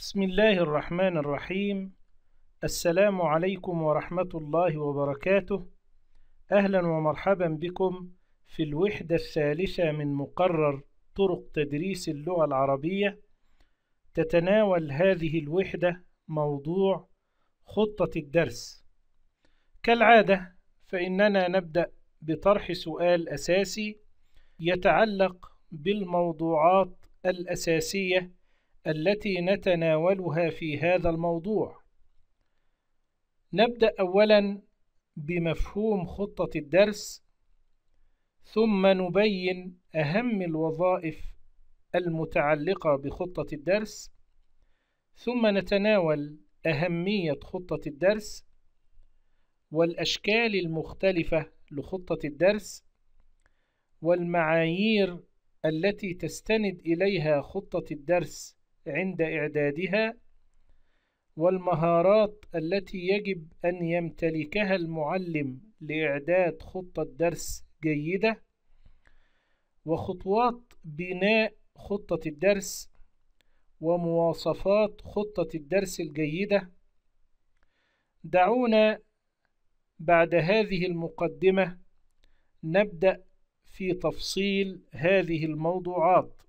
بسم الله الرحمن الرحيم السلام عليكم ورحمة الله وبركاته أهلا ومرحبا بكم في الوحدة الثالثة من مقرر طرق تدريس اللغة العربية تتناول هذه الوحدة موضوع خطة الدرس كالعادة فإننا نبدأ بطرح سؤال أساسي يتعلق بالموضوعات الأساسية التي نتناولها في هذا الموضوع نبدأ أولا بمفهوم خطة الدرس ثم نبين أهم الوظائف المتعلقة بخطة الدرس ثم نتناول أهمية خطة الدرس والأشكال المختلفة لخطة الدرس والمعايير التي تستند إليها خطة الدرس عند إعدادها والمهارات التي يجب أن يمتلكها المعلم لإعداد خطة درس جيدة وخطوات بناء خطة الدرس ومواصفات خطة الدرس الجيدة دعونا بعد هذه المقدمة نبدأ في تفصيل هذه الموضوعات